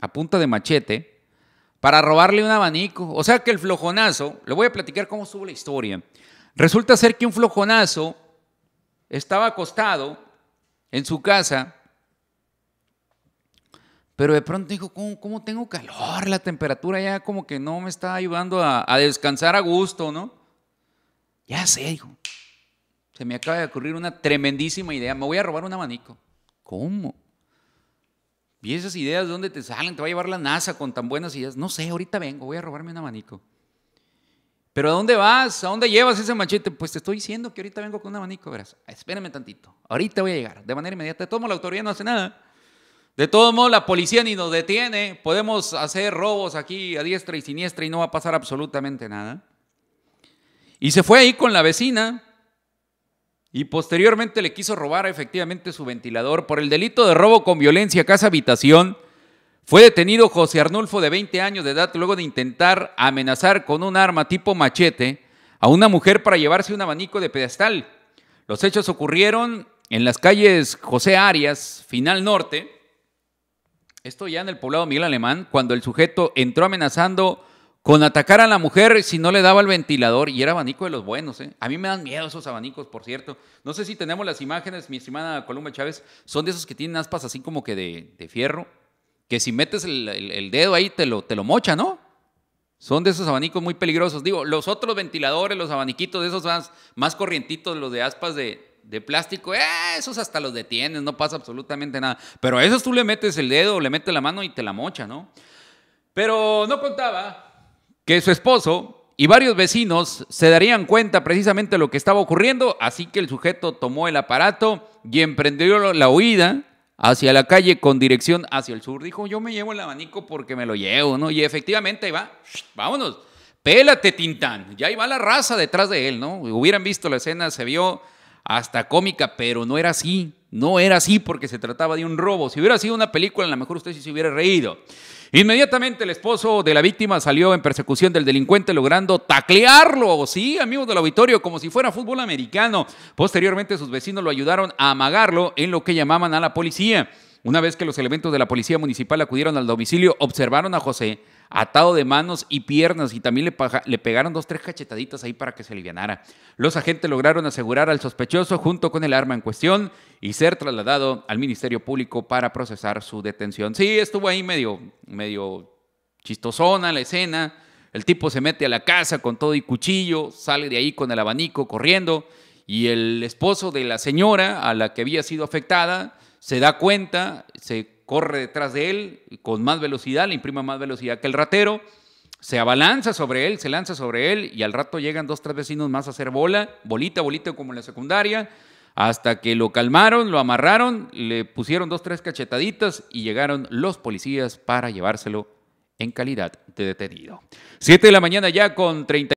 a punta de machete para robarle un abanico. O sea que el flojonazo, le voy a platicar cómo estuvo la historia. Resulta ser que un flojonazo estaba acostado en su casa, pero de pronto dijo, ¿cómo, tengo calor? La temperatura ya como que no me está ayudando a, a descansar a gusto, ¿no? Ya sé, dijo. Se me acaba de ocurrir una tremendísima idea. Me voy a robar un abanico. ¿Cómo? ¿Y esas ideas de dónde te salen? ¿Te va a llevar la NASA con tan buenas ideas? No sé, ahorita vengo, voy a robarme un abanico. ¿Pero a dónde vas? ¿A dónde llevas ese machete? Pues te estoy diciendo que ahorita vengo con un abanico, verás. Espérame tantito. Ahorita voy a llegar, de manera inmediata. De todo modo la autoridad no hace nada. De todo modo la policía ni nos detiene. Podemos hacer robos aquí a diestra y siniestra y no va a pasar absolutamente nada. Y se fue ahí con la vecina y posteriormente le quiso robar efectivamente su ventilador por el delito de robo con violencia a casa-habitación. Fue detenido José Arnulfo de 20 años de edad luego de intentar amenazar con un arma tipo machete a una mujer para llevarse un abanico de pedestal. Los hechos ocurrieron en las calles José Arias, Final Norte, esto ya en el poblado Miguel Alemán, cuando el sujeto entró amenazando con atacar a la mujer si no le daba el ventilador y era abanico de los buenos. ¿eh? A mí me dan miedo esos abanicos, por cierto. No sé si tenemos las imágenes, mi estimada Columba Chávez, son de esos que tienen aspas así como que de, fierro, que si metes el, dedo ahí te lo, te lo mocha, ¿no? Son de esos abanicos muy peligrosos. Digo, los otros ventiladores, los abaniquitos de esos más, más corrientitos, los de aspas de, de plástico, eh, esos hasta los detienes, no pasa absolutamente nada. Pero a esos tú le metes el dedo, le metes la mano y te la mocha, ¿no? Pero no contaba que su esposo y varios vecinos se darían cuenta precisamente de lo que estaba ocurriendo, así que el sujeto tomó el aparato y emprendió la huida hacia la calle con dirección hacia el sur. Dijo, yo me llevo el abanico porque me lo llevo, ¿no? Y efectivamente ahí va, vámonos, pélate Tintán, ya iba va la raza detrás de él, ¿no? Hubieran visto la escena, se vio hasta cómica, pero no era así. No era así porque se trataba de un robo. Si hubiera sido una película, a lo mejor usted sí se hubiera reído. Inmediatamente el esposo de la víctima salió en persecución del delincuente logrando taclearlo, sí, amigos del auditorio, como si fuera fútbol americano. Posteriormente sus vecinos lo ayudaron a amagarlo en lo que llamaban a la policía. Una vez que los elementos de la policía municipal acudieron al domicilio, observaron a José atado de manos y piernas y también le, le pegaron dos, tres cachetaditas ahí para que se alivianara. Los agentes lograron asegurar al sospechoso junto con el arma en cuestión y ser trasladado al Ministerio Público para procesar su detención. Sí, estuvo ahí medio, medio chistosona la escena. El tipo se mete a la casa con todo y cuchillo, sale de ahí con el abanico corriendo y el esposo de la señora a la que había sido afectada se da cuenta, se corre detrás de él con más velocidad, le imprima más velocidad que el ratero, se abalanza sobre él, se lanza sobre él y al rato llegan dos, tres vecinos más a hacer bola, bolita, bolita como en la secundaria, hasta que lo calmaron, lo amarraron, le pusieron dos, tres cachetaditas y llegaron los policías para llevárselo en calidad de detenido. Siete de la mañana ya con y.